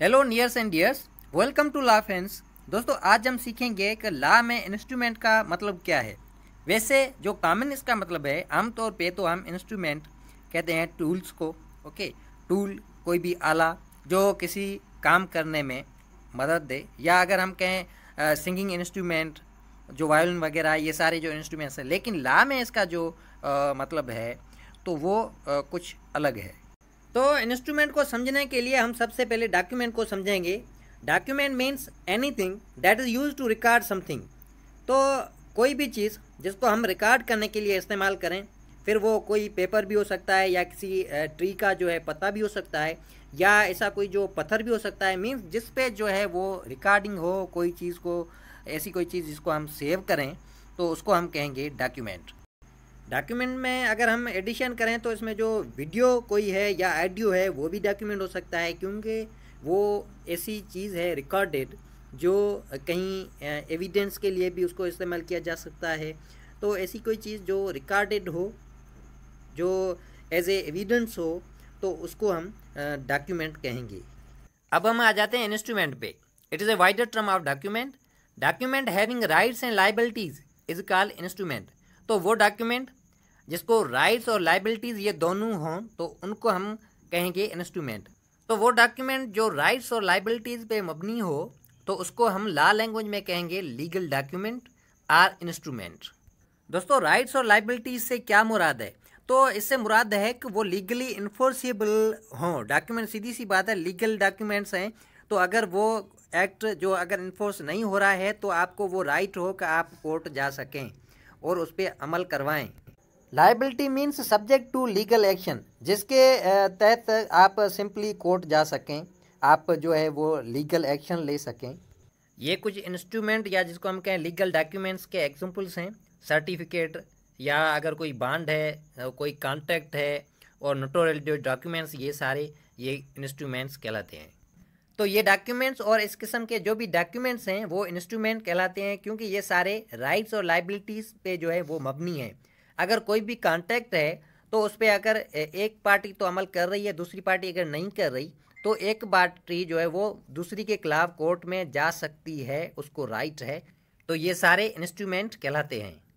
hello nears and dears welcome to law friends दोस्तों आज हम सीखेंगे कि ला में इंस्ट्रूमेंट का मतलब क्या है वैसे जो कॉमन इसका मतलब है आमतौर पे तो हम इंस्ट्रूमेंट कहते हैं टूल्स को ओके टूल कोई भी आला जो किसी काम करने में मदद दे या अगर हम कहें सिंगिंग इंस्ट्रूमेंट जो वायलिन वगैरह ये सारे जो इंस्ट्रूमेंट्स हैं लेकिन ला में इसका जो आ, मतलब है तो वो आ, कुछ अलग है तो इंस्ट्रूमेंट को समझने के लिए हम सबसे पहले डॉक्यूमेंट को समझेंगे document means anything that is use to record something तो कोई भी चीज़ जिसको हम रिकॉर्ड करने के लिए इस्तेमाल करें फिर वो कोई पेपर भी हो सकता है या किसी ट्री का जो है पत्ता भी हो सकता है या ऐसा कोई जो पत्थर भी हो सकता है मीन्स जिस पे जो है वो रिकॉर्डिंग हो कोई चीज़ को ऐसी कोई चीज़ जिसको हम सेव करें तो उसको हम कहेंगे डॉक्यूमेंट डॉक्यूमेंट में अगर हम एडिशन करें तो इसमें जो वीडियो कोई है या ऑडियो है वो भी डॉक्यूमेंट हो सकता है क्योंकि वो ऐसी चीज़ है रिकॉर्डेड जो कहीं एविडेंस के लिए भी उसको इस्तेमाल किया जा सकता है तो ऐसी कोई चीज़ जो रिकॉर्डेड हो जो एज ए एविडेंस हो तो उसको हम डॉक्यूमेंट कहेंगे अब हम आ जाते हैं इंस्ट्रूमेंट पे it is a wider term of document document having rights and liabilities is called instrument तो वो डॉक्यूमेंट जिसको राइट्स और लाइबिलिटीज़ ये दोनों हों तो उनको हम कहेंगे इंस्ट्रूमेंट तो वो डॉक्यूमेंट जो राइट्स और लाइबिलिटीज़ पे मबनी हो तो उसको हम ला लैंग्वेज में कहेंगे लीगल डॉक्यूमेंट आर इंस्ट्रूमेंट दोस्तों राइट्स और लाइबिलिटीज़ से क्या मुराद है तो इससे मुराद है कि वो लीगली इन्फोर्सिबल हों डॉक्यूमेंट सीधी सी बात है लीगल डॉक्यूमेंट्स हैं तो अगर वो एक्ट जो अगर इन्फोर्स नहीं हो रहा है तो आपको वो राइट हो कि आप कोर्ट जा सकें और उस पर अमल करवाएं liability means subject to legal action जिसके तहत आप सिंपली कोर्ट जा सकें आप जो है वो लीगल एक्शन ले सकें ये कुछ इंस्ट्रूमेंट या जिसको हम कहें लीगल डॉक्यूमेंट्स के एग्जाम्पल्स हैं सर्टिफिकेट या अगर कोई बांड है कोई कॉन्ट्रैक्ट है और नोटोरियल डॉक्यूमेंट्स ये सारे ये इंस्ट्रूमेंट्स कहलाते हैं तो ये डॉक्यूमेंट्स और इस किस्म के जो भी डॉक्यूमेंट्स हैं वो इंस्ट्रूमेंट कहलाते हैं क्योंकि ये सारे राइट्स और लाइबिलिटीज़ पे जो है वो मबनी है अगर कोई भी कॉन्ट्रैक्ट है तो उस पर अगर एक पार्टी तो अमल कर रही है दूसरी पार्टी अगर नहीं कर रही तो एक पार्टी जो है वो दूसरी के खिलाफ कोर्ट में जा सकती है उसको राइट है तो ये सारे इंस्ट्रूमेंट कहलाते हैं